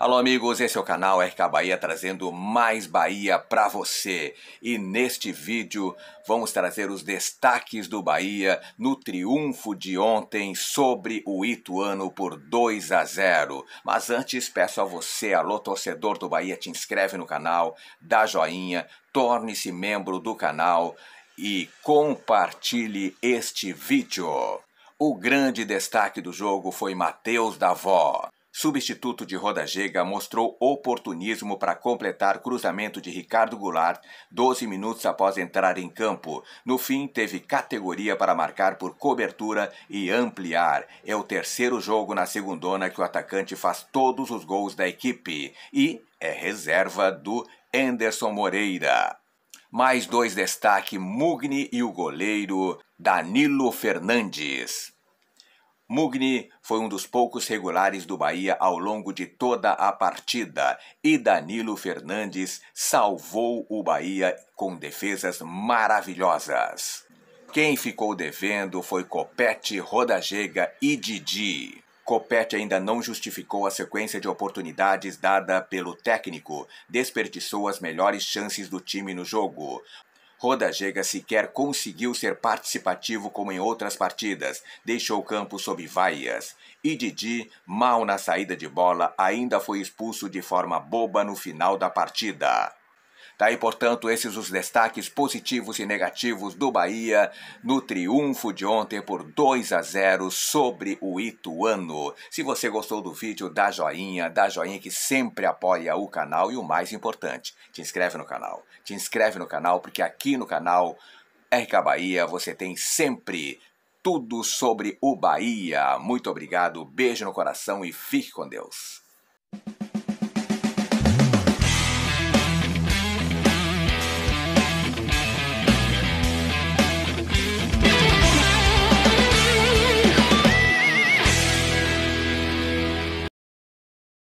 Alô, amigos, esse é o canal RK Bahia trazendo mais Bahia para você. E neste vídeo vamos trazer os destaques do Bahia no triunfo de ontem sobre o Ituano por 2 a 0. Mas antes peço a você, alô torcedor do Bahia, te inscreve no canal, dá joinha, torne-se membro do canal e compartilhe este vídeo. O grande destaque do jogo foi Matheus Davó substituto de Rodajega, mostrou oportunismo para completar cruzamento de Ricardo Goulart 12 minutos após entrar em campo. No fim, teve categoria para marcar por cobertura e ampliar. É o terceiro jogo na segundona que o atacante faz todos os gols da equipe e é reserva do Anderson Moreira. Mais dois destaque, Mugni e o goleiro Danilo Fernandes. Mugni foi um dos poucos regulares do Bahia ao longo de toda a partida e Danilo Fernandes salvou o Bahia com defesas maravilhosas. Quem ficou devendo foi Copete, Rodajega e Didi. Copete ainda não justificou a sequência de oportunidades dada pelo técnico, desperdiçou as melhores chances do time no jogo. Rodajega sequer conseguiu ser participativo como em outras partidas, deixou o campo sob vaias. E Didi, mal na saída de bola, ainda foi expulso de forma boba no final da partida. Daí, tá portanto, esses os destaques positivos e negativos do Bahia no triunfo de ontem por 2 a 0 sobre o Ituano. Se você gostou do vídeo, dá joinha, dá joinha que sempre apoia o canal e o mais importante, te inscreve no canal. Te inscreve no canal porque aqui no canal RK Bahia você tem sempre tudo sobre o Bahia. Muito obrigado, beijo no coração e fique com Deus.